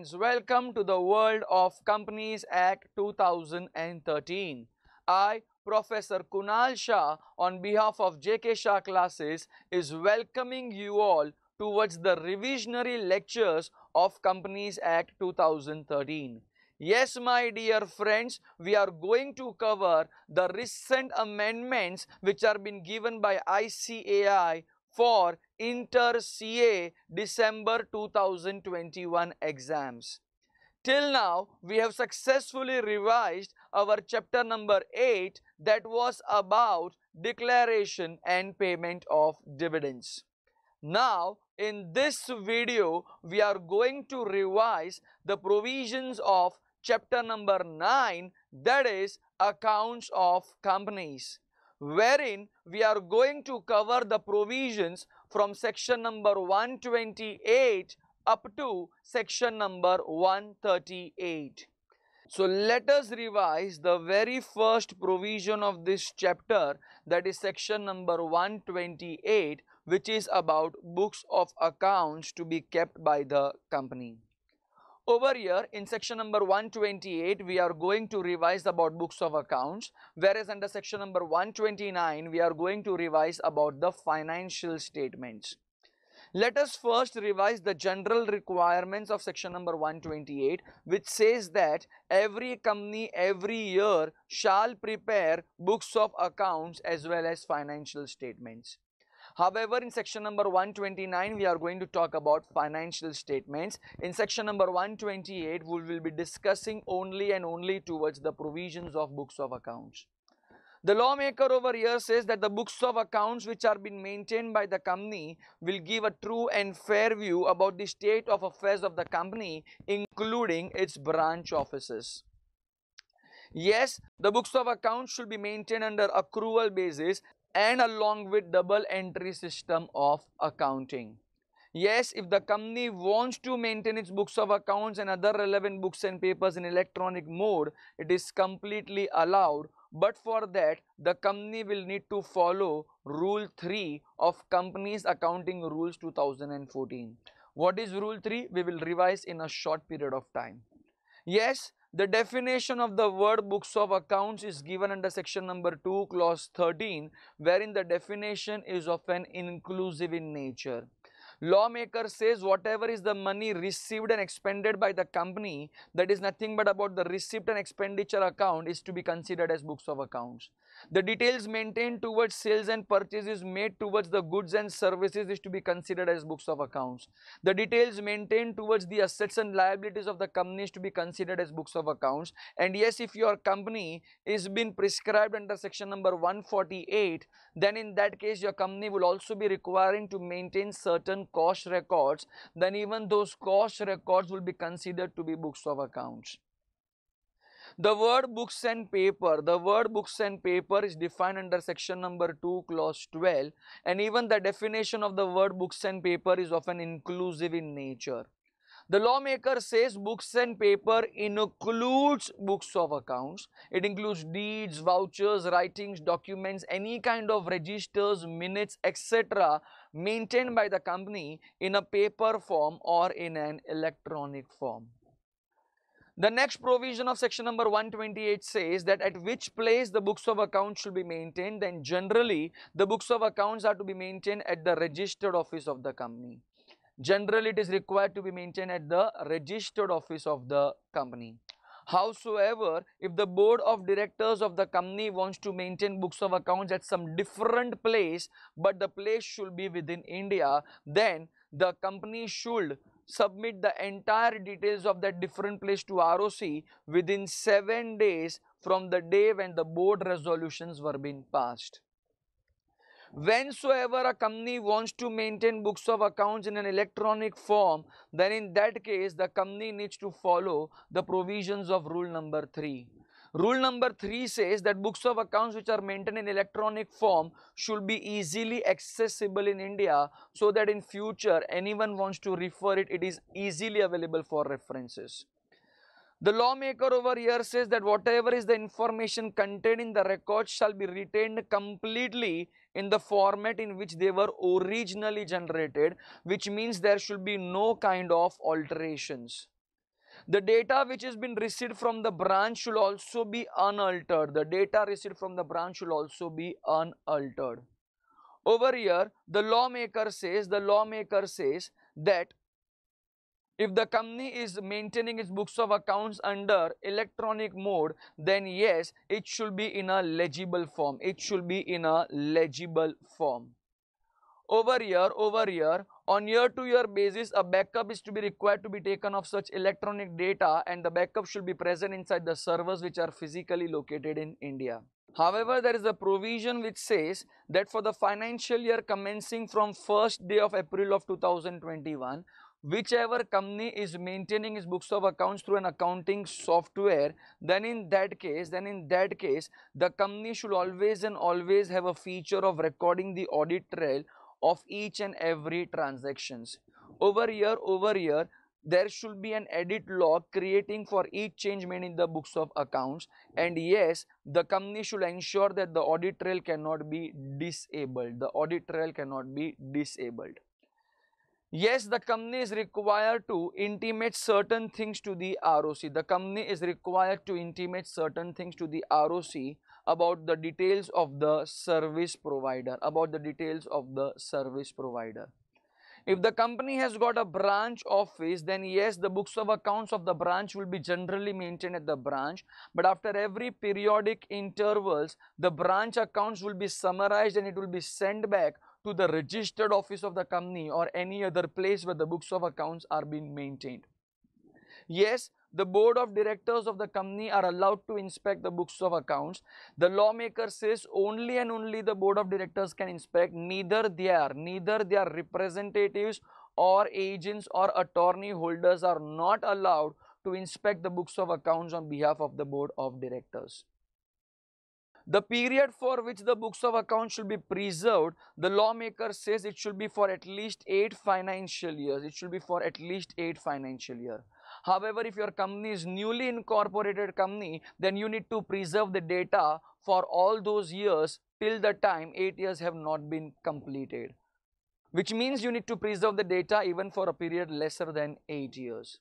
friends, welcome to the world of Companies Act 2013. I, Professor Kunal Shah, on behalf of JK Shah Classes, is welcoming you all towards the revisionary lectures of Companies Act 2013. Yes, my dear friends, we are going to cover the recent amendments which are been given by ICAI for Inter CA December 2021 exams. Till now, we have successfully revised our chapter number 8 that was about declaration and payment of dividends. Now, in this video, we are going to revise the provisions of chapter number 9 that is accounts of companies wherein we are going to cover the provisions from section number 128 up to section number 138. So let us revise the very first provision of this chapter that is section number 128 which is about books of accounts to be kept by the company. Over here in section number 128 we are going to revise about books of accounts whereas under section number 129 we are going to revise about the financial statements. Let us first revise the general requirements of section number 128 which says that every company every year shall prepare books of accounts as well as financial statements. However, in section number 129, we are going to talk about financial statements. In section number 128, we will be discussing only and only towards the provisions of books of accounts. The lawmaker over here says that the books of accounts which are being maintained by the company will give a true and fair view about the state of affairs of the company, including its branch offices. Yes, the books of accounts should be maintained under accrual basis and along with double entry system of accounting. Yes, if the company wants to maintain its books of accounts and other relevant books and papers in electronic mode, it is completely allowed. But for that, the company will need to follow Rule 3 of Companies Accounting Rules 2014. What is Rule 3? We will revise in a short period of time. Yes, the definition of the word books of accounts is given under section number 2 clause 13 wherein the definition is of an inclusive in nature. Lawmaker says whatever is the money received and expended by the company, that is nothing but about the receipt and expenditure account is to be considered as books of accounts. The details maintained towards sales and purchases made towards the goods and services is to be considered as books of accounts. The details maintained towards the assets and liabilities of the company is to be considered as books of accounts. And yes, if your company is been prescribed under section number 148, then in that case your company will also be requiring to maintain certain cost records, then even those cost records will be considered to be books of accounts. The word books and paper, the word books and paper is defined under section number 2 clause 12 and even the definition of the word books and paper is often inclusive in nature. The lawmaker says books and paper includes books of accounts. It includes deeds, vouchers, writings, documents, any kind of registers, minutes, etc. maintained by the company in a paper form or in an electronic form. The next provision of section number 128 says that at which place the books of accounts should be maintained, then generally the books of accounts are to be maintained at the registered office of the company. Generally, it is required to be maintained at the registered office of the company. Howsoever, if the board of directors of the company wants to maintain books of accounts at some different place, but the place should be within India, then the company should submit the entire details of that different place to ROC within 7 days from the day when the board resolutions were being passed whensoever a company wants to maintain books of accounts in an electronic form, then in that case, the company needs to follow the provisions of rule number 3. Rule number 3 says that books of accounts which are maintained in electronic form should be easily accessible in India so that in future anyone wants to refer it, it is easily available for references. The lawmaker over here says that whatever is the information contained in the records shall be retained completely in the format in which they were originally generated, which means there should be no kind of alterations. The data which has been received from the branch should also be unaltered. The data received from the branch should also be unaltered. Over here, the lawmaker says, the lawmaker says that if the company is maintaining its books of accounts under electronic mode, then yes, it should be in a legible form. It should be in a legible form. Over year, over year, on year-to-year -year basis, a backup is to be required to be taken of such electronic data and the backup should be present inside the servers which are physically located in India. However, there is a provision which says that for the financial year commencing from 1st day of April of 2021, whichever company is maintaining its books of accounts through an accounting software then in that case then in that case the company should always and always have a feature of recording the audit trail of each and every transactions over year over year there should be an edit log creating for each change made in the books of accounts and yes the company should ensure that the audit trail cannot be disabled the audit trail cannot be disabled Yes, the company is required to intimate certain things to the ROC. The company is required to intimate certain things to the ROC about the details of the service provider, about the details of the service provider. If the company has got a branch office, then yes, the books of accounts of the branch will be generally maintained at the branch. But after every periodic intervals, the branch accounts will be summarized and it will be sent back to the registered office of the company or any other place where the books of accounts are being maintained. Yes, the board of directors of the company are allowed to inspect the books of accounts. The lawmaker says only and only the board of directors can inspect, neither their, neither their representatives or agents or attorney holders are not allowed to inspect the books of accounts on behalf of the board of directors. The period for which the books of accounts should be preserved, the lawmaker says it should be for at least 8 financial years. It should be for at least 8 financial year. However, if your company is newly incorporated company, then you need to preserve the data for all those years till the time 8 years have not been completed. Which means you need to preserve the data even for a period lesser than 8 years.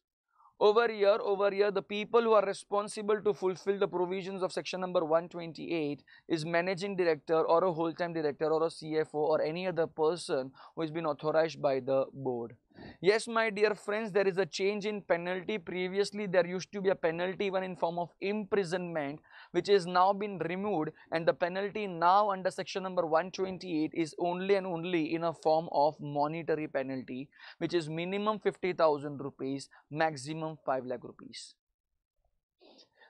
Over here, over here, the people who are responsible to fulfill the provisions of section number 128 is managing director or a whole-time director or a CFO or any other person who has been authorized by the board. Yes, my dear friends, there is a change in penalty. Previously, there used to be a penalty even in form of imprisonment, which has now been removed and the penalty now under section number 128 is only and only in a form of monetary penalty, which is minimum 50,000 rupees, maximum 5 lakh rupees.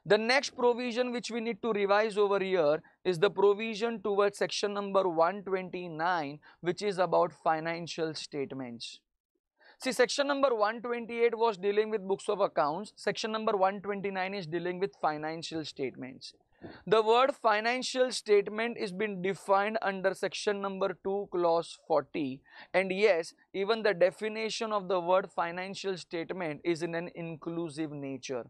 The next provision which we need to revise over here is the provision towards section number 129 which is about financial statements. See, section number 128 was dealing with books of accounts. Section number 129 is dealing with financial statements. The word financial statement is been defined under section number 2 clause 40 and yes even the definition of the word financial statement is in an inclusive nature.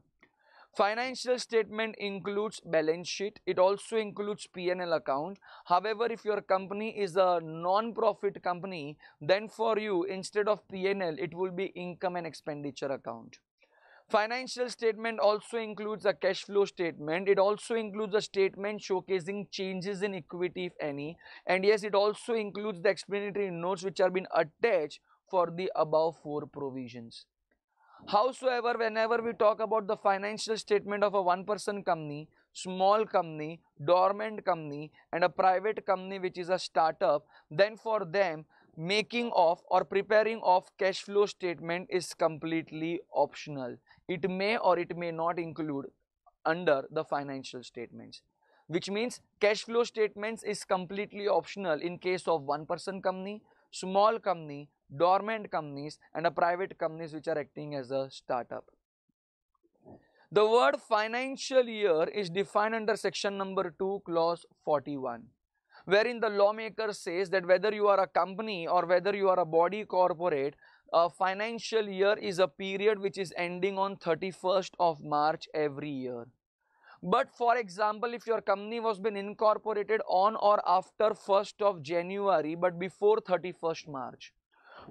Financial statement includes balance sheet. It also includes P&L account. However, if your company is a non-profit company, then for you, instead of P&L, it will be income and expenditure account. Financial statement also includes a cash flow statement. It also includes a statement showcasing changes in equity, if any. And yes, it also includes the explanatory notes which have been attached for the above four provisions. Howsoever, whenever we talk about the financial statement of a one-person company, small company, dormant company and a private company which is a startup, then for them making of or preparing of cash flow statement is completely optional. It may or it may not include under the financial statements which means cash flow statements is completely optional in case of one person company, small company, dormant companies and a private companies which are acting as a startup. The word financial year is defined under section number 2 clause 41 wherein the lawmaker says that whether you are a company or whether you are a body corporate a financial year is a period which is ending on 31st of March every year. But for example, if your company was been incorporated on or after 1st of January, but before 31st March.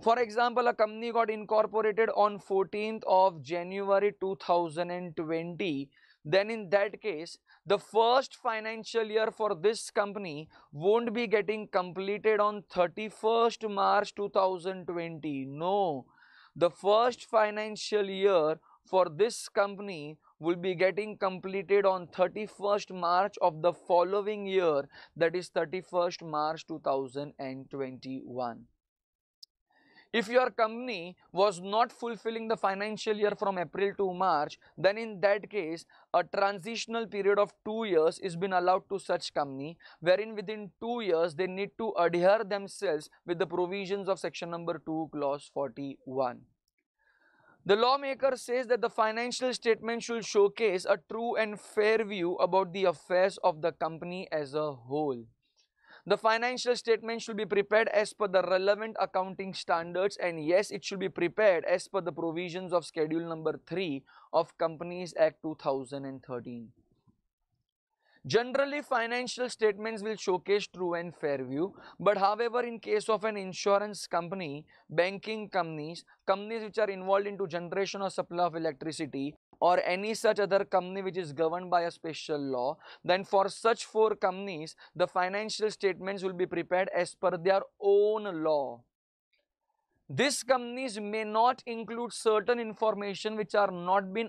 For example, a company got incorporated on 14th of January 2020, then in that case, the first financial year for this company won't be getting completed on 31st March 2020. No, the first financial year for this company will be getting completed on 31st March of the following year that is 31st March 2021. If your company was not fulfilling the financial year from April to March, then in that case, a transitional period of two years is been allowed to such company, wherein within two years they need to adhere themselves with the provisions of section number 2 clause 41. The lawmaker says that the financial statement should showcase a true and fair view about the affairs of the company as a whole. The financial statement should be prepared as per the relevant accounting standards and yes, it should be prepared as per the provisions of schedule number 3 of Companies Act 2013. Generally, financial statements will showcase true and fair view, but however, in case of an insurance company, banking companies, companies which are involved into generation or supply of electricity, or any such other company which is governed by a special law, then for such four companies, the financial statements will be prepared as per their own law. These companies may not include certain information which are not been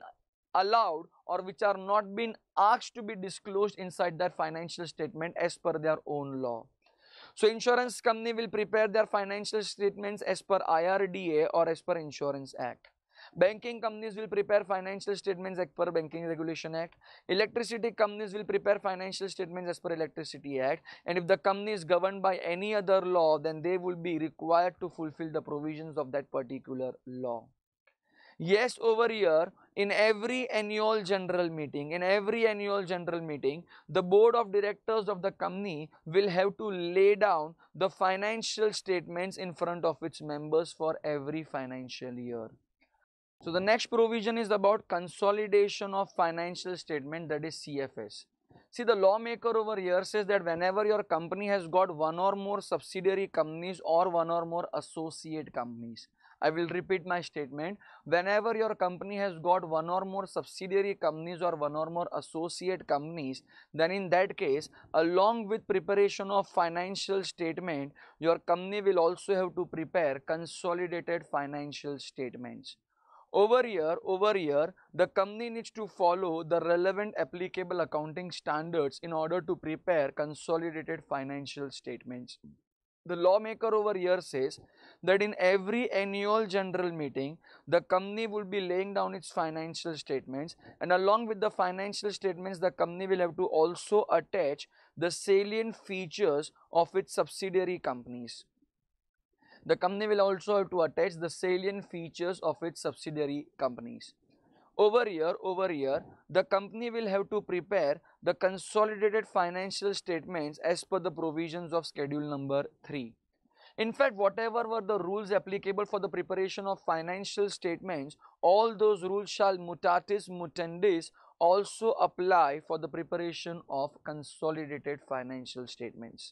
allowed or which are not been asked to be disclosed inside their financial statement as per their own law. So insurance company will prepare their financial statements as per IRDA or as per Insurance Act. Banking companies will prepare financial statements as per Banking Regulation Act. Electricity companies will prepare financial statements as per Electricity Act. And if the company is governed by any other law, then they will be required to fulfill the provisions of that particular law. Yes, over here, in every annual general meeting, in every annual general meeting, the board of directors of the company will have to lay down the financial statements in front of its members for every financial year. So the next provision is about consolidation of financial statement that is CFS. See the lawmaker over here says that whenever your company has got one or more subsidiary companies or one or more associate companies, I will repeat my statement. Whenever your company has got one or more subsidiary companies or one or more associate companies, then in that case, along with preparation of financial statement, your company will also have to prepare consolidated financial statements. Over here, over here, the company needs to follow the relevant applicable accounting standards in order to prepare consolidated financial statements. The lawmaker over here says that in every annual general meeting, the company will be laying down its financial statements and along with the financial statements, the company will have to also attach the salient features of its subsidiary companies. The company will also have to attach the salient features of its subsidiary companies over year over year the company will have to prepare the consolidated financial statements as per the provisions of schedule number 3 in fact whatever were the rules applicable for the preparation of financial statements all those rules shall mutatis mutandis also apply for the preparation of consolidated financial statements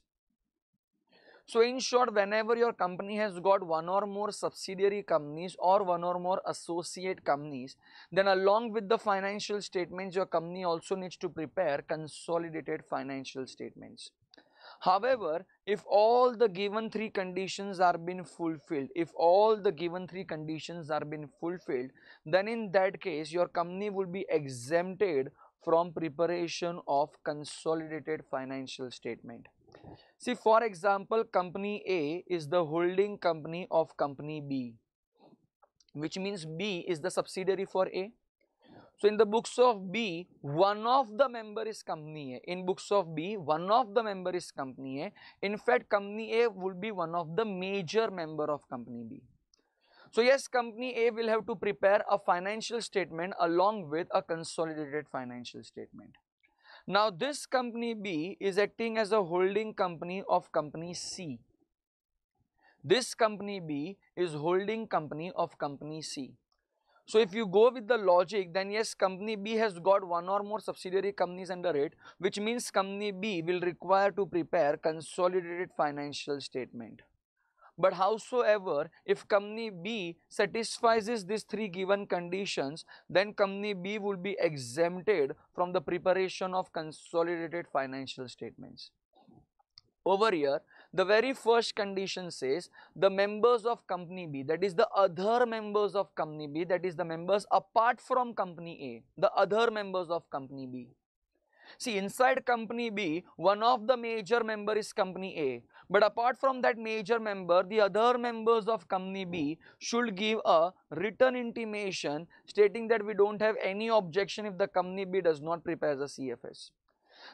so in short, whenever your company has got one or more subsidiary companies or one or more associate companies, then along with the financial statements, your company also needs to prepare consolidated financial statements. However, if all the given three conditions are been fulfilled, if all the given three conditions are been fulfilled, then in that case, your company will be exempted from preparation of consolidated financial statement. See, for example, company A is the holding company of company B, which means B is the subsidiary for A. So, in the books of B, one of the member is company A. In books of B, one of the member is company A. In fact, company A would be one of the major member of company B. So, yes, company A will have to prepare a financial statement along with a consolidated financial statement. Now this company B is acting as a holding company of company C. This company B is holding company of company C. So if you go with the logic then yes company B has got one or more subsidiary companies under it which means company B will require to prepare consolidated financial statement. But howsoever, if company B satisfies these three given conditions, then company B will be exempted from the preparation of consolidated financial statements. Over here, the very first condition says the members of company B, that is the other members of company B, that is the members apart from company A, the other members of company B. See, inside company B, one of the major member is company A. But apart from that major member, the other members of company B should give a written intimation stating that we don't have any objection if the company B does not prepare the CFS.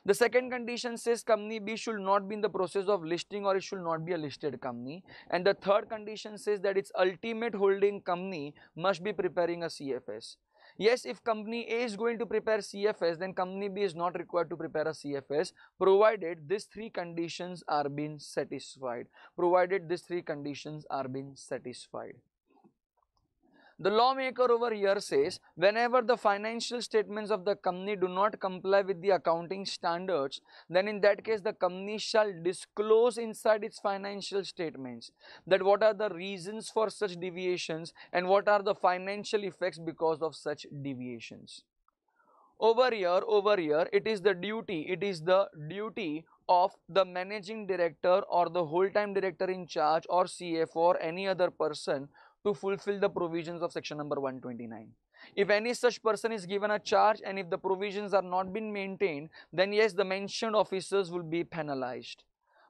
The second condition says company B should not be in the process of listing or it should not be a listed company. And the third condition says that its ultimate holding company must be preparing a CFS. Yes, if company A is going to prepare CFS, then company B is not required to prepare a CFS, provided these three conditions are being satisfied, provided these three conditions are being satisfied. The lawmaker over here says whenever the financial statements of the company do not comply with the accounting standards, then in that case the company shall disclose inside its financial statements that what are the reasons for such deviations and what are the financial effects because of such deviations. Over here, over here, it is the duty, it is the duty of the managing director or the whole time director in charge or CFO or any other person to fulfill the provisions of section number 129. If any such person is given a charge and if the provisions are not been maintained, then yes, the mentioned officers will be penalized.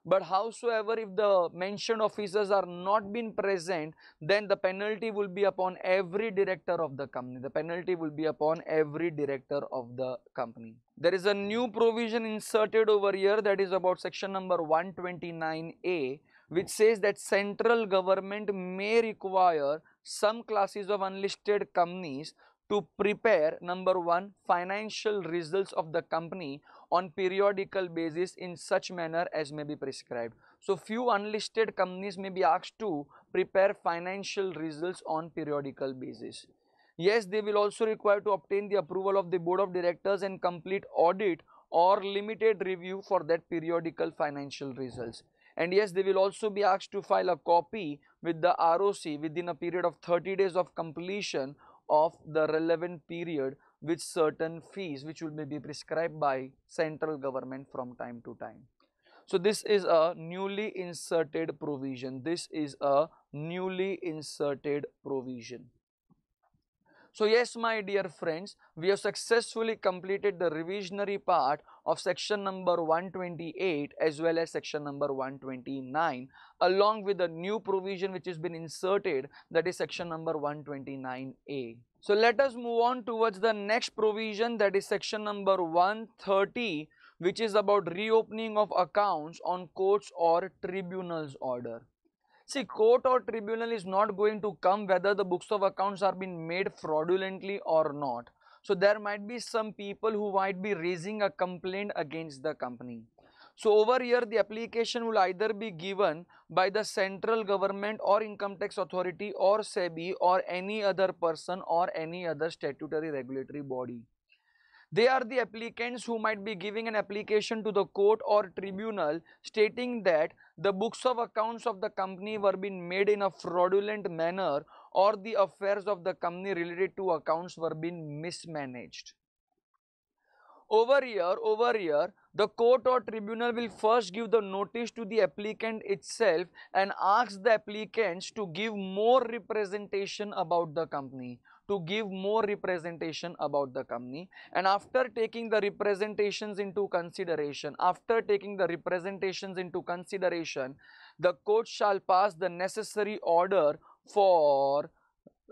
But howsoever, if the mentioned officers are not been present, then the penalty will be upon every director of the company. The penalty will be upon every director of the company. There is a new provision inserted over here that is about section number 129A which hmm. says that central government may require some classes of unlisted companies to prepare number one financial results of the company on periodical basis in such manner as may be prescribed. So few unlisted companies may be asked to prepare financial results on periodical basis. Yes, they will also require to obtain the approval of the board of directors and complete audit or limited review for that periodical financial results. And yes, they will also be asked to file a copy with the ROC within a period of 30 days of completion of the relevant period with certain fees which will be prescribed by central government from time to time. So this is a newly inserted provision. This is a newly inserted provision. So yes, my dear friends, we have successfully completed the revisionary part of section number 128 as well as section number 129 along with the new provision which has been inserted that is section number 129A. So let us move on towards the next provision that is section number 130 which is about reopening of accounts on courts or tribunals order. See, court or tribunal is not going to come whether the books of accounts are being made fraudulently or not. So there might be some people who might be raising a complaint against the company. So over here the application will either be given by the central government or income tax authority or SEBI or any other person or any other statutory regulatory body. They are the applicants who might be giving an application to the court or tribunal stating that the books of accounts of the company were being made in a fraudulent manner or the affairs of the company related to accounts were being mismanaged. Over here, over here, the court or tribunal will first give the notice to the applicant itself and asks the applicants to give more representation about the company to give more representation about the company and after taking the representations into consideration after taking the representations into consideration the court shall pass the necessary order for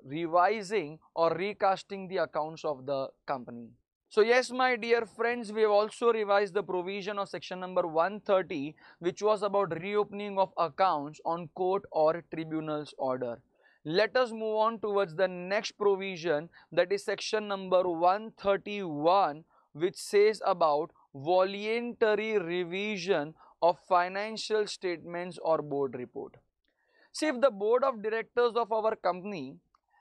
revising or recasting the accounts of the company so yes, my dear friends, we have also revised the provision of section number 130, which was about reopening of accounts on court or tribunal's order. Let us move on towards the next provision that is section number 131 which says about voluntary revision of financial statements or board report. See if the board of directors of our company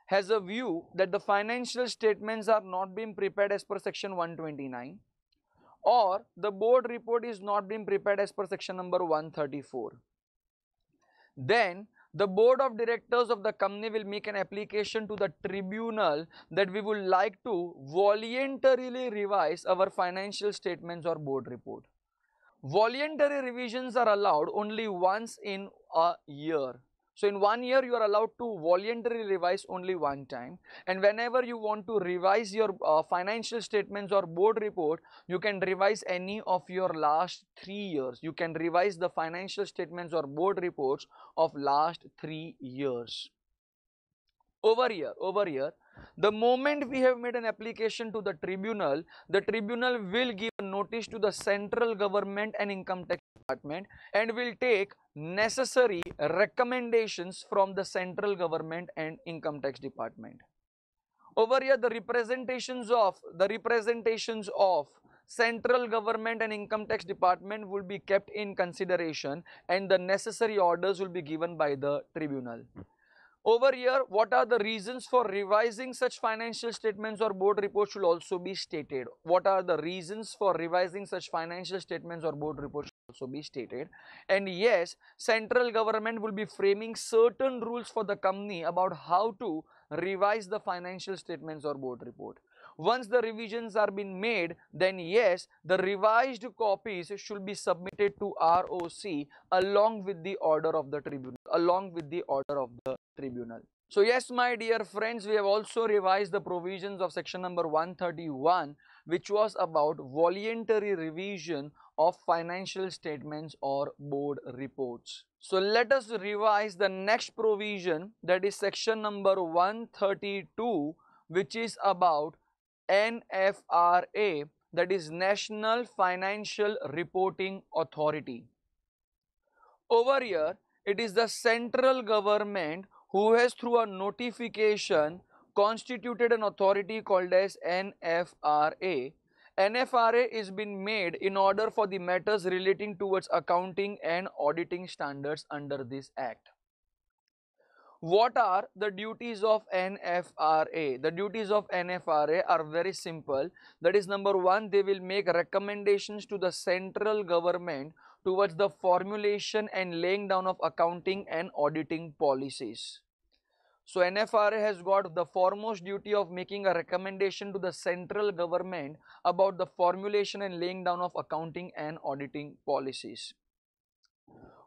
has a view that the financial statements are not being prepared as per section 129 or the board report is not being prepared as per section number 134. Then the board of directors of the company will make an application to the tribunal that we would like to voluntarily revise our financial statements or board report. Voluntary revisions are allowed only once in a year. So in one year, you are allowed to voluntarily revise only one time. And whenever you want to revise your uh, financial statements or board report, you can revise any of your last three years. You can revise the financial statements or board reports of last three years. Over here, over here, the moment we have made an application to the tribunal, the tribunal will give notice to the central government and income tax department and will take necessary recommendations from the central government and income tax department. Over here the representations of the representations of central government and income tax department will be kept in consideration and the necessary orders will be given by the tribunal. Over here, what are the reasons for revising such financial statements or board reports should also be stated. What are the reasons for revising such financial statements or board reports should also be stated. And yes, central government will be framing certain rules for the company about how to revise the financial statements or board report. Once the revisions are been made, then yes, the revised copies should be submitted to ROC along with the order of the tribunal, along with the order of the tribunal. So yes, my dear friends, we have also revised the provisions of section number 131, which was about voluntary revision of financial statements or board reports. So let us revise the next provision that is section number 132, which is about NFRA that is National Financial Reporting Authority. Over here, it is the central government who has through a notification constituted an authority called as NFRA. NFRA is been made in order for the matters relating towards accounting and auditing standards under this act. What are the duties of NFRA? The duties of NFRA are very simple. That is number one, they will make recommendations to the central government towards the formulation and laying down of accounting and auditing policies. So NFRA has got the foremost duty of making a recommendation to the central government about the formulation and laying down of accounting and auditing policies.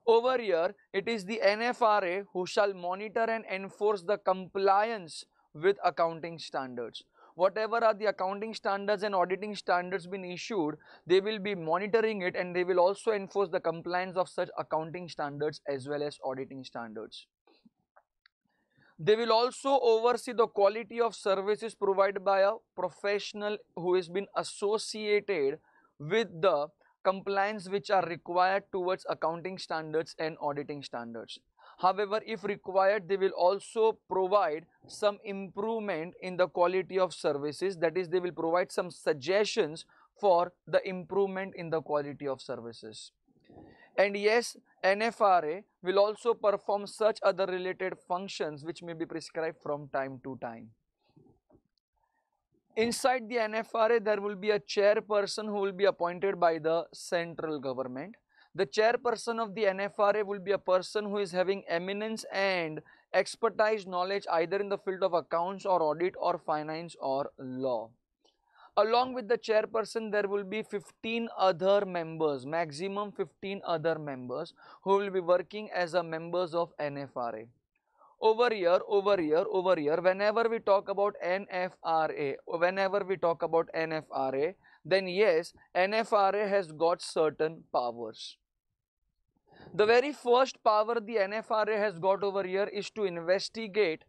Over here, it is the NFRA who shall monitor and enforce the compliance with accounting standards. Whatever are the accounting standards and auditing standards been issued, they will be monitoring it and they will also enforce the compliance of such accounting standards as well as auditing standards. They will also oversee the quality of services provided by a professional who has been associated with the compliance which are required towards accounting standards and auditing standards. However, if required, they will also provide some improvement in the quality of services. That is, they will provide some suggestions for the improvement in the quality of services. And yes, NFRA will also perform such other related functions which may be prescribed from time to time. Inside the NFRA, there will be a chairperson who will be appointed by the central government. The chairperson of the NFRA will be a person who is having eminence and expertise knowledge either in the field of accounts or audit or finance or law. Along with the chairperson, there will be 15 other members, maximum 15 other members who will be working as a members of NFRA over here over here over here whenever we talk about NFRA whenever we talk about NFRA then yes NFRA has got certain powers the very first power the NFRA has got over here is to investigate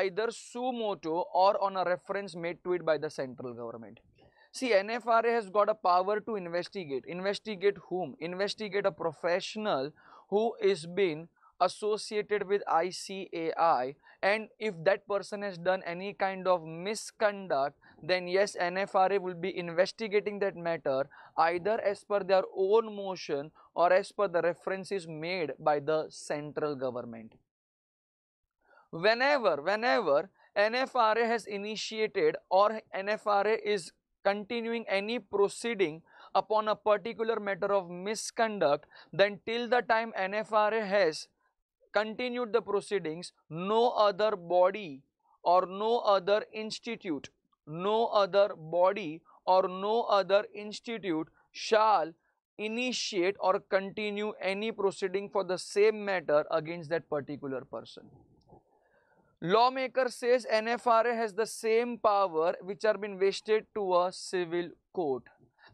either su moto or on a reference made to it by the central government See, NFRA has got a power to investigate. Investigate whom? Investigate a professional who is been associated with ICAI and if that person has done any kind of misconduct then yes NFRA will be investigating that matter either as per their own motion or as per the references made by the central government. Whenever, whenever NFRA has initiated or NFRA is continuing any proceeding upon a particular matter of misconduct, then till the time NFRA has continued the proceedings, no other body or no other institute, no other body or no other institute shall initiate or continue any proceeding for the same matter against that particular person. Lawmaker says NFRA has the same power which are been vested to a civil court.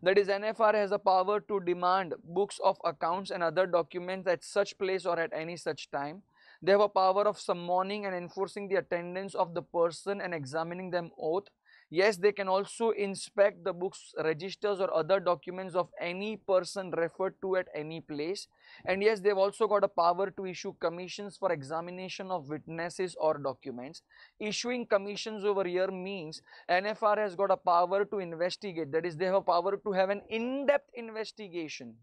That is, NFR has a power to demand books of accounts and other documents at such place or at any such time. They have a power of summoning and enforcing the attendance of the person and examining them oath Yes, they can also inspect the books, registers or other documents of any person referred to at any place. And yes, they've also got a power to issue commissions for examination of witnesses or documents. Issuing commissions over here means NFR has got a power to investigate. That is, they have a power to have an in-depth investigation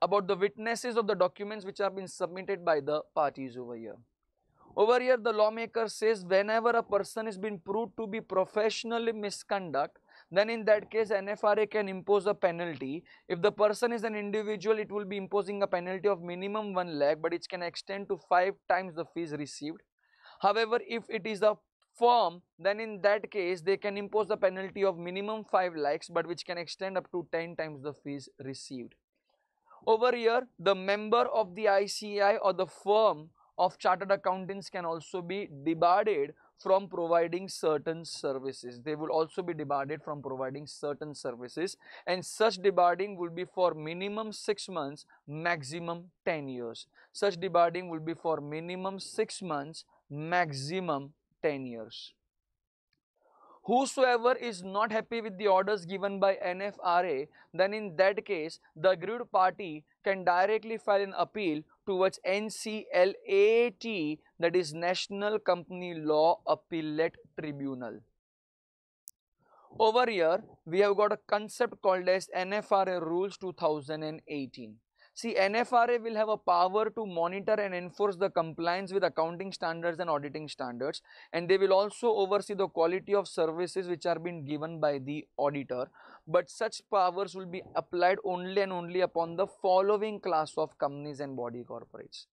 about the witnesses of the documents which have been submitted by the parties over here. Over here the lawmaker says whenever a person is been proved to be professionally misconduct, then in that case NFRA can impose a penalty. If the person is an individual, it will be imposing a penalty of minimum 1 lakh, but it can extend to 5 times the fees received. However, if it is a firm, then in that case they can impose a penalty of minimum 5 lakhs, but which can extend up to 10 times the fees received. Over here, the member of the ICI or the firm of chartered accountants can also be debarred from providing certain services. They will also be debarred from providing certain services and such debarring will be for minimum 6 months, maximum 10 years. Such debarring will be for minimum 6 months, maximum 10 years. Whosoever is not happy with the orders given by NFRA, then in that case, the agreed party can directly file an appeal towards NCLAT that is National Company Law Appellate Tribunal. Over here we have got a concept called as NFRA rules 2018. See, NFRA will have a power to monitor and enforce the compliance with accounting standards and auditing standards and they will also oversee the quality of services which are being given by the auditor. But such powers will be applied only and only upon the following class of companies and body corporates.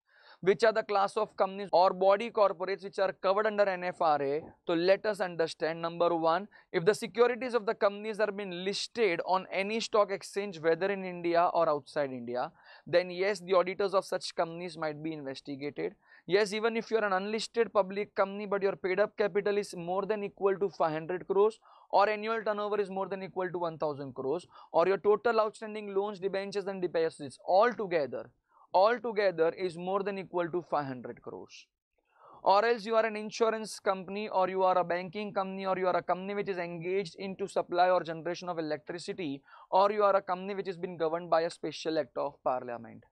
Which are the class of companies or body corporates which are covered under NFRA? So let us understand number one, if the securities of the companies are being listed on any stock exchange whether in India or outside India, then yes the auditors of such companies might be investigated. Yes even if you are an unlisted public company but your paid up capital is more than equal to 500 crores or annual turnover is more than equal to 1000 crores or your total outstanding loans, debentures and deposits all together all together is more than equal to 500 crores or else you are an insurance company or you are a banking company or you are a company which is engaged into supply or generation of electricity or you are a company which has been governed by a special act of parliament.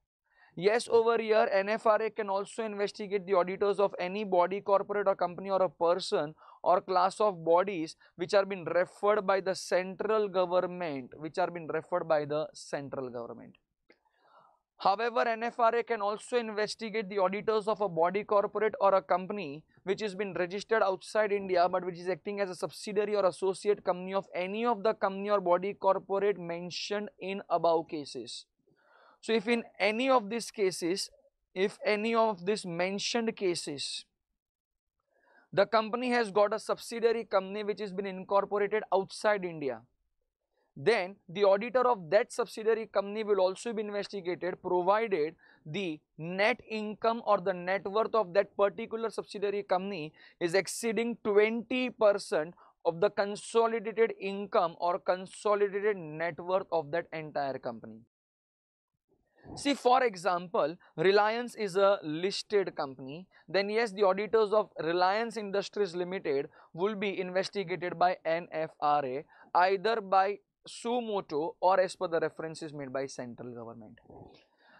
Yes, over here NFRA can also investigate the auditors of any body, corporate or company or a person or class of bodies which are being referred by the central government, which are being referred by the central government. However, NFRA can also investigate the auditors of a body corporate or a company which has been registered outside India but which is acting as a subsidiary or associate company of any of the company or body corporate mentioned in above cases. So, if in any of these cases, if any of these mentioned cases, the company has got a subsidiary company which has been incorporated outside India then the auditor of that subsidiary company will also be investigated provided the net income or the net worth of that particular subsidiary company is exceeding 20% of the consolidated income or consolidated net worth of that entire company. See for example, Reliance is a listed company, then yes the auditors of Reliance Industries Limited will be investigated by NFRA either by Sumoto, or as per the references made by central government.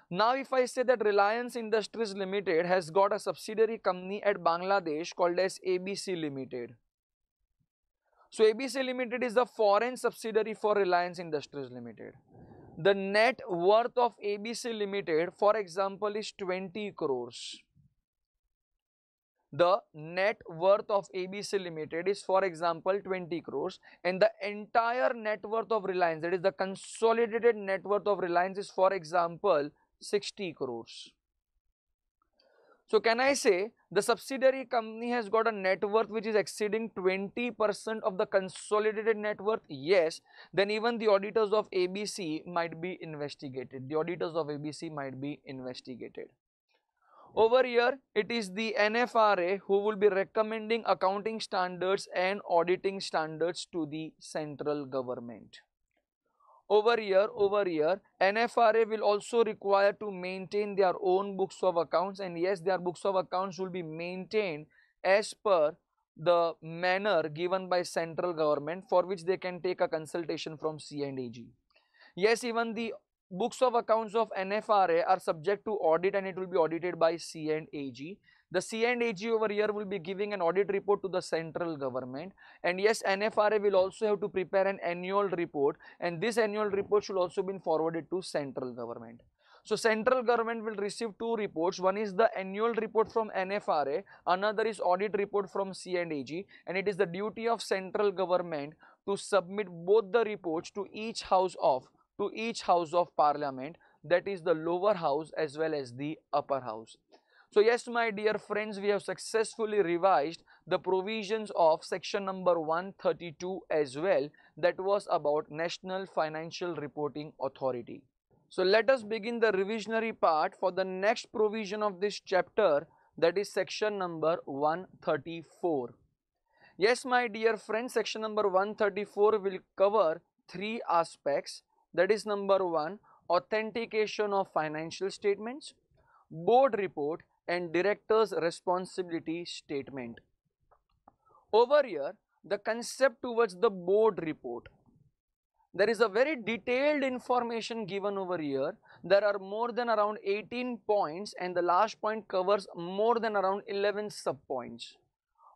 Now if I say that Reliance Industries Limited has got a subsidiary company at Bangladesh called as ABC Limited. So ABC Limited is the foreign subsidiary for Reliance Industries Limited. The net worth of ABC Limited for example is 20 crores the net worth of ABC Limited is for example 20 crores and the entire net worth of Reliance that is the consolidated net worth of Reliance is for example 60 crores. So can I say the subsidiary company has got a net worth which is exceeding 20% of the consolidated net worth? Yes, then even the auditors of ABC might be investigated. The auditors of ABC might be investigated. Over here, it is the NFRA who will be recommending accounting standards and auditing standards to the central government. Over here, over here, NFRA will also require to maintain their own books of accounts and yes, their books of accounts will be maintained as per the manner given by central government for which they can take a consultation from C&AG. Yes, even the books of accounts of NFRA are subject to audit and it will be audited by C and AG. The C and AG over here will be giving an audit report to the central government and yes NFRA will also have to prepare an annual report and this annual report should also be forwarded to central government. So central government will receive two reports. One is the annual report from NFRA, another is audit report from C&AG and it is the duty of central government to submit both the reports to each house of to each house of parliament that is the lower house as well as the upper house. So yes my dear friends we have successfully revised the provisions of section number 132 as well that was about National Financial Reporting Authority. So let us begin the revisionary part for the next provision of this chapter that is section number 134. Yes my dear friends section number 134 will cover three aspects that is number one, authentication of financial statements, board report and director's responsibility statement. Over here, the concept towards the board report. There is a very detailed information given over here. There are more than around 18 points and the last point covers more than around 11 sub-points.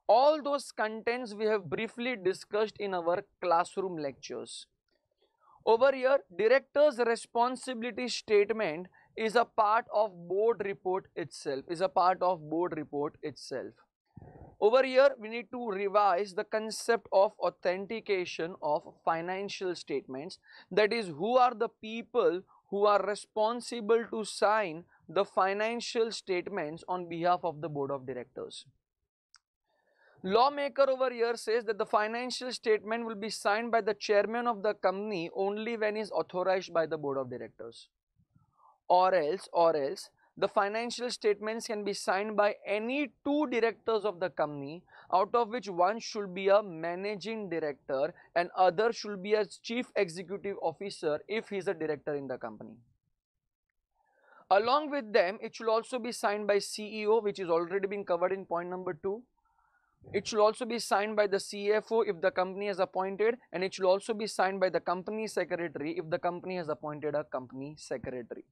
All those contents we have briefly discussed in our classroom lectures. Over here, director's responsibility statement is a part of board report itself, is a part of board report itself. Over here, we need to revise the concept of authentication of financial statements. That is, who are the people who are responsible to sign the financial statements on behalf of the board of directors. Lawmaker over here says that the financial statement will be signed by the chairman of the company only when is authorized by the board of directors. Or else, or else, the financial statements can be signed by any two directors of the company, out of which one should be a managing director and other should be a chief executive officer if he is a director in the company. Along with them, it should also be signed by CEO, which is already been covered in point number two. It should also be signed by the CFO if the company has appointed and it should also be signed by the company secretary if the company has appointed a company secretary.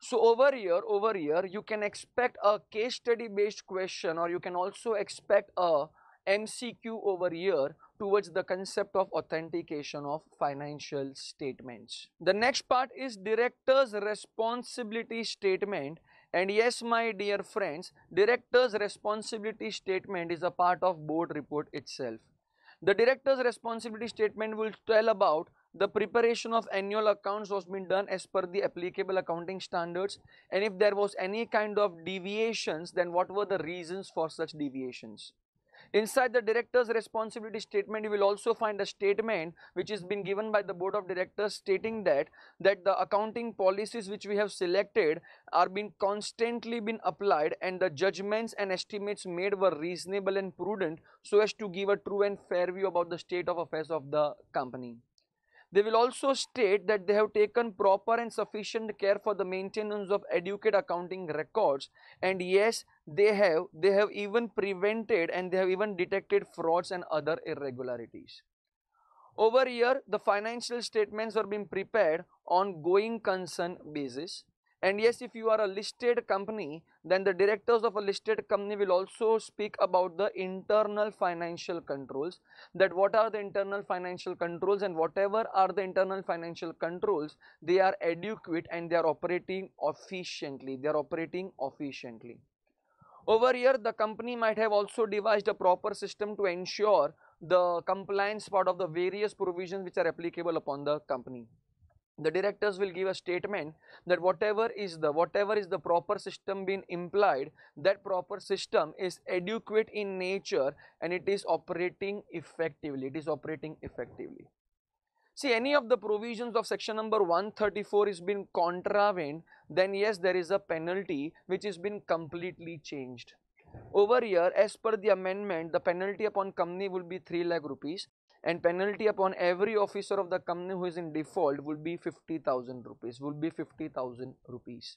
So over here, over here, you can expect a case study based question or you can also expect a MCQ over here towards the concept of authentication of financial statements. The next part is director's responsibility statement and yes, my dear friends, director's responsibility statement is a part of board report itself. The director's responsibility statement will tell about the preparation of annual accounts was been done as per the applicable accounting standards and if there was any kind of deviations then what were the reasons for such deviations. Inside the director's responsibility statement, you will also find a statement which has been given by the board of directors stating that, that the accounting policies which we have selected are being constantly been applied and the judgments and estimates made were reasonable and prudent so as to give a true and fair view about the state of affairs of the company. They will also state that they have taken proper and sufficient care for the maintenance of adequate accounting records and yes, they have, they have even prevented and they have even detected frauds and other irregularities. Over here, the financial statements are being prepared on going concern basis and yes, if you are a listed company, then the directors of a listed company will also speak about the internal financial controls, that what are the internal financial controls and whatever are the internal financial controls, they are adequate and they are operating efficiently, they are operating efficiently. Over here, the company might have also devised a proper system to ensure the compliance part of the various provisions which are applicable upon the company the directors will give a statement that whatever is the whatever is the proper system being implied that proper system is adequate in nature and it is operating effectively it is operating effectively see any of the provisions of section number 134 is been contravened then yes there is a penalty which has been completely changed over here as per the amendment the penalty upon company will be 3 lakh rupees and penalty upon every officer of the company who is in default will be 50,000 rupees, will be 50,000 rupees.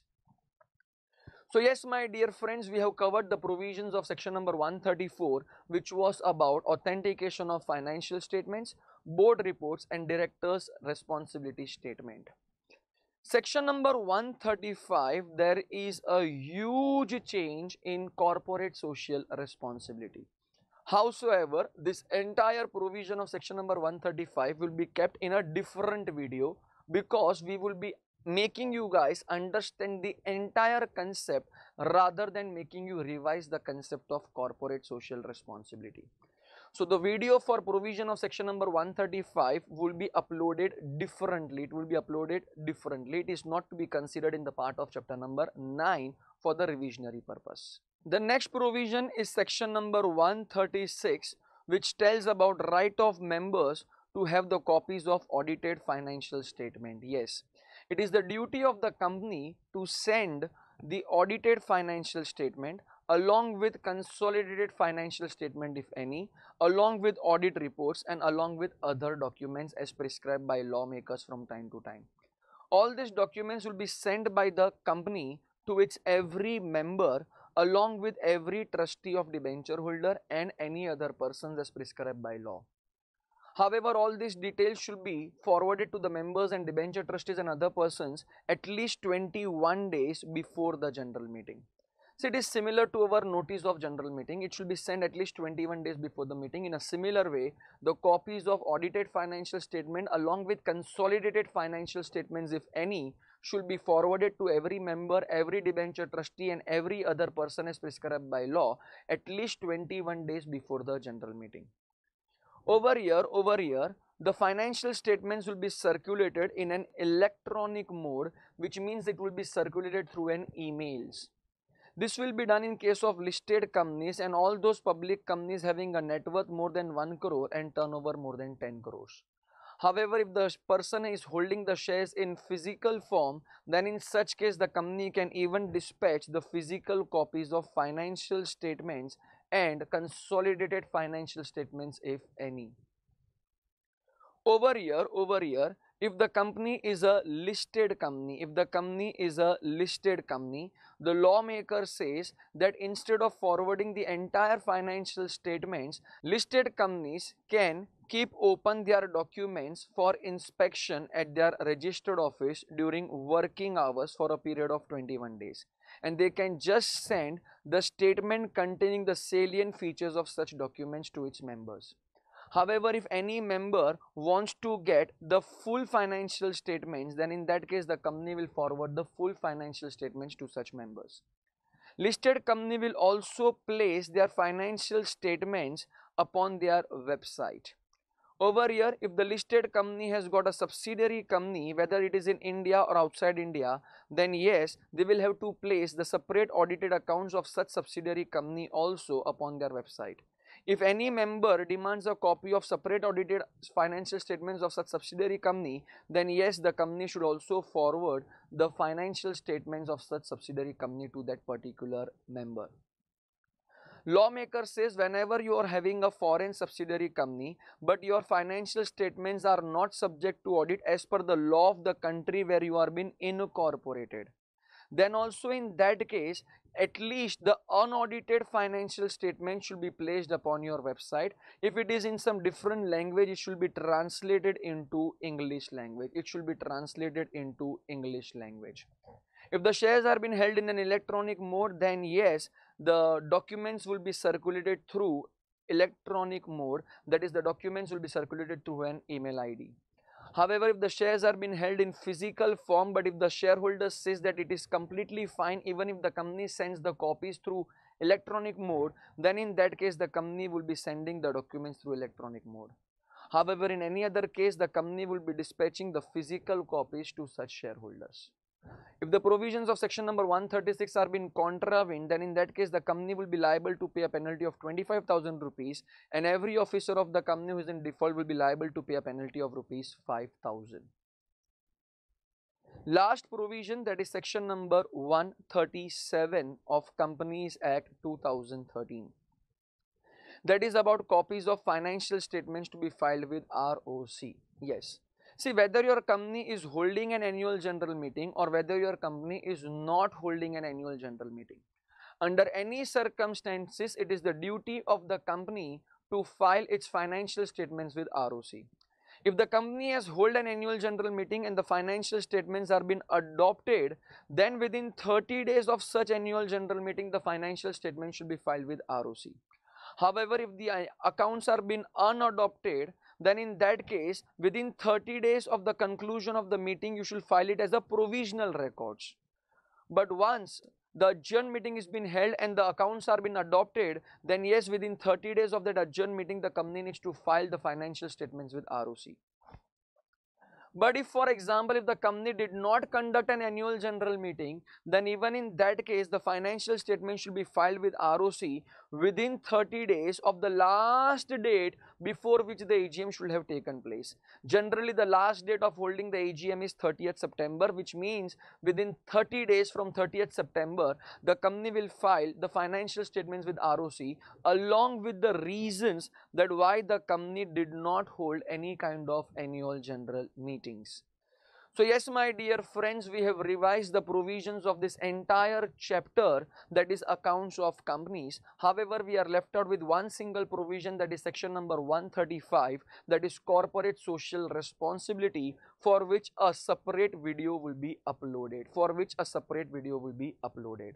So yes, my dear friends, we have covered the provisions of section number 134, which was about authentication of financial statements, board reports and director's responsibility statement. Section number 135, there is a huge change in corporate social responsibility. Howsoever, this entire provision of section number 135 will be kept in a different video because we will be making you guys understand the entire concept rather than making you revise the concept of corporate social responsibility. So the video for provision of section number 135 will be uploaded differently. It will be uploaded differently. It is not to be considered in the part of chapter number 9 for the revisionary purpose. The next provision is section number 136 which tells about right of members to have the copies of audited financial statement. Yes, it is the duty of the company to send the audited financial statement along with consolidated financial statement if any, along with audit reports and along with other documents as prescribed by lawmakers from time to time. All these documents will be sent by the company to its every member along with every trustee of debenture holder and any other persons as prescribed by law. However, all these details should be forwarded to the members and debenture trustees and other persons at least 21 days before the general meeting. So it is similar to our notice of general meeting. It should be sent at least 21 days before the meeting. In a similar way, the copies of audited financial statement along with consolidated financial statements, if any, should be forwarded to every member, every debenture trustee and every other person as prescribed by law at least 21 days before the general meeting. Over year, over year, the financial statements will be circulated in an electronic mode which means it will be circulated through an emails. This will be done in case of listed companies and all those public companies having a net worth more than 1 crore and turnover more than 10 crores. However, if the person is holding the shares in physical form, then in such case the company can even dispatch the physical copies of financial statements and consolidated financial statements if any. Over year, over year, if the company is a listed company, if the company is a listed company, the lawmaker says that instead of forwarding the entire financial statements, listed companies can keep open their documents for inspection at their registered office during working hours for a period of 21 days. And they can just send the statement containing the salient features of such documents to its members. However, if any member wants to get the full financial statements, then in that case, the company will forward the full financial statements to such members. Listed company will also place their financial statements upon their website. Over here, if the listed company has got a subsidiary company, whether it is in India or outside India, then yes, they will have to place the separate audited accounts of such subsidiary company also upon their website. If any member demands a copy of separate audited financial statements of such subsidiary company, then yes, the company should also forward the financial statements of such subsidiary company to that particular member. Lawmaker says whenever you are having a foreign subsidiary company, but your financial statements are not subject to audit as per the law of the country where you are being incorporated then also in that case at least the unaudited financial statement should be placed upon your website. If it is in some different language, it should be translated into English language. It should be translated into English language. If the shares are being held in an electronic mode, then yes, the documents will be circulated through electronic mode. That is, the documents will be circulated through an email ID. However, if the shares are being held in physical form, but if the shareholder says that it is completely fine, even if the company sends the copies through electronic mode, then in that case the company will be sending the documents through electronic mode. However, in any other case, the company will be dispatching the physical copies to such shareholders. If the provisions of section number 136 are been contravened, then in that case the company will be liable to pay a penalty of 25,000 rupees and every officer of the company who is in default will be liable to pay a penalty of rupees 5,000. Last provision that is section number 137 of Companies Act 2013. That is about copies of financial statements to be filed with ROC. Yes. See whether your company is holding an annual general meeting or whether your company is not holding an annual general meeting. Under any circumstances, it is the duty of the company to file its financial statements with ROC. If the company has held an annual general meeting and the financial statements are been adopted, then within 30 days of such annual general meeting, the financial statement should be filed with ROC. However, if the uh, accounts are been unadopted, then in that case within 30 days of the conclusion of the meeting you should file it as a provisional records. But once the adjourned meeting is been held and the accounts are been adopted then yes within 30 days of that adjourned meeting the company needs to file the financial statements with ROC. But if for example, if the company did not conduct an annual general meeting, then even in that case, the financial statement should be filed with ROC within 30 days of the last date before which the AGM should have taken place. Generally, the last date of holding the AGM is 30th September, which means within 30 days from 30th September, the company will file the financial statements with ROC along with the reasons that why the company did not hold any kind of annual general meetings. So yes, my dear friends, we have revised the provisions of this entire chapter that is accounts of companies. However, we are left out with one single provision that is section number 135 that is corporate social responsibility for which a separate video will be uploaded, for which a separate video will be uploaded.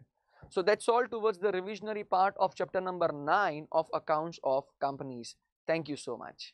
So that's all towards the revisionary part of chapter number 9 of accounts of companies. Thank you so much.